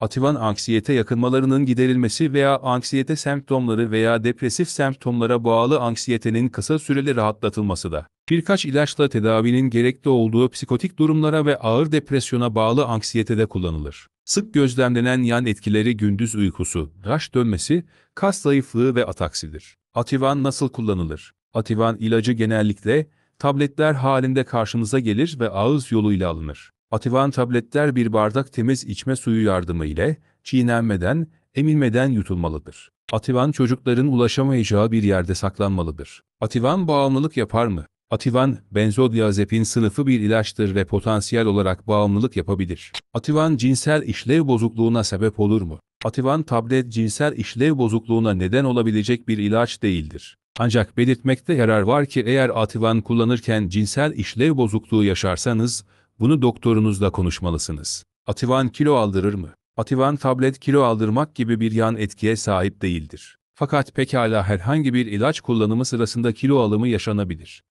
Ativan anksiyete yakınmalarının giderilmesi veya anksiyete semptomları veya depresif semptomlara bağlı anksiyetenin kısa süreli rahatlatılması da. Birkaç ilaçla tedavinin gerekli olduğu psikotik durumlara ve ağır depresyona bağlı anksiyetede kullanılır. Sık gözlemlenen yan etkileri gündüz uykusu, raş dönmesi, kas zayıflığı ve ataksidir. Ativan nasıl kullanılır? Ativan ilacı genellikle tabletler halinde karşımıza gelir ve ağız yoluyla alınır. Ativan tabletler bir bardak temiz içme suyu yardımı ile çiğnenmeden, emilmeden yutulmalıdır. Ativan çocukların ulaşamayacağı bir yerde saklanmalıdır. Ativan bağımlılık yapar mı? Ativan, benzodiazepin sınıfı bir ilaçtır ve potansiyel olarak bağımlılık yapabilir. Ativan cinsel işlev bozukluğuna sebep olur mu? Ativan tablet cinsel işlev bozukluğuna neden olabilecek bir ilaç değildir. Ancak belirtmekte yarar var ki eğer ativan kullanırken cinsel işlev bozukluğu yaşarsanız, bunu doktorunuzla konuşmalısınız. Ativan kilo aldırır mı? Ativan tablet kilo aldırmak gibi bir yan etkiye sahip değildir. Fakat pekala herhangi bir ilaç kullanımı sırasında kilo alımı yaşanabilir.